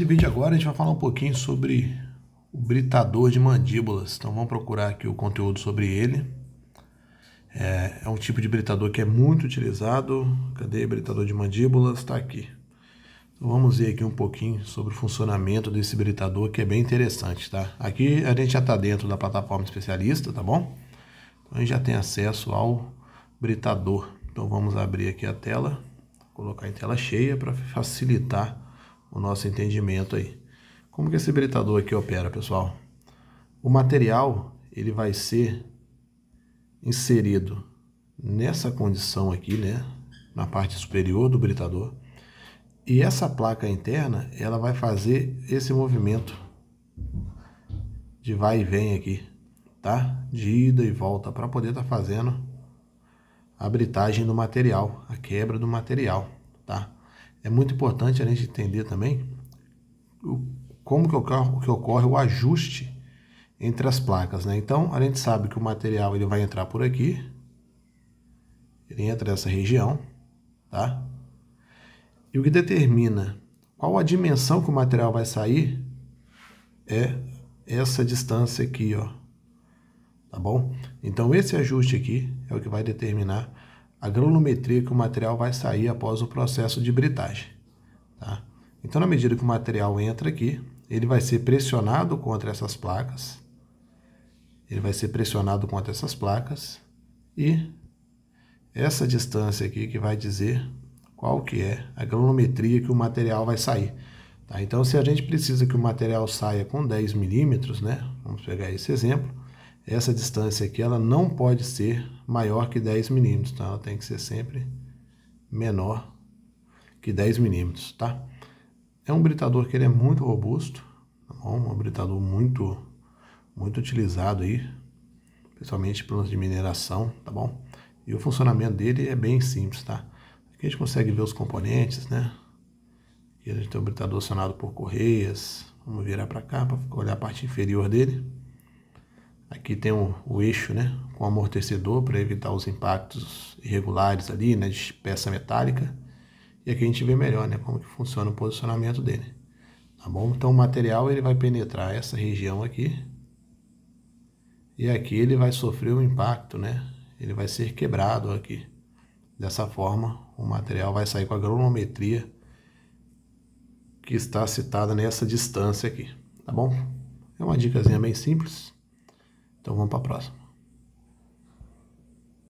Nesse vídeo agora a gente vai falar um pouquinho sobre o britador de mandíbulas. Então vamos procurar aqui o conteúdo sobre ele. É, é um tipo de britador que é muito utilizado. Cadê britador de mandíbulas? Está aqui. Então vamos ver aqui um pouquinho sobre o funcionamento desse britador que é bem interessante, tá? Aqui a gente já está dentro da plataforma especialista, tá bom? Então a gente já tem acesso ao britador. Então vamos abrir aqui a tela, colocar em tela cheia para facilitar o nosso entendimento aí. Como que esse britador aqui opera, pessoal? O material ele vai ser inserido nessa condição aqui, né? na parte superior do britador. E essa placa interna, ela vai fazer esse movimento de vai e vem aqui, tá? De ida e volta, para poder estar tá fazendo a britagem do material, a quebra do material, tá? é muito importante a gente entender também o, como que ocorre, que ocorre o ajuste entre as placas. Né? Então, a gente sabe que o material ele vai entrar por aqui, ele entra nessa região, tá? E o que determina qual a dimensão que o material vai sair é essa distância aqui, ó. Tá bom? Então, esse ajuste aqui é o que vai determinar a granulometria que o material vai sair após o processo de britagem. Tá? Então, na medida que o material entra aqui, ele vai ser pressionado contra essas placas, ele vai ser pressionado contra essas placas e essa distância aqui que vai dizer qual que é a granulometria que o material vai sair. Tá? Então, se a gente precisa que o material saia com 10 milímetros, né? vamos pegar esse exemplo, essa distância aqui ela não pode ser maior que 10 milímetros, tá? Ela tem que ser sempre menor que 10 milímetros, tá? É um britador que ele é muito robusto, tá bom? Um britador muito, muito utilizado aí, principalmente planos de mineração, tá bom? E o funcionamento dele é bem simples, tá? Aqui a gente consegue ver os componentes, né? Aqui a gente tem um britador acionado por correias. Vamos virar para cá para olhar a parte inferior dele. Aqui tem o eixo né, com amortecedor para evitar os impactos irregulares ali, né, de peça metálica. E aqui a gente vê melhor né, como que funciona o posicionamento dele. Tá bom? Então o material ele vai penetrar essa região aqui. E aqui ele vai sofrer um impacto, né? Ele vai ser quebrado aqui. Dessa forma, o material vai sair com a granulometria que está citada nessa distância aqui, tá bom? É uma dicasinha bem simples. Então vamos para a próxima.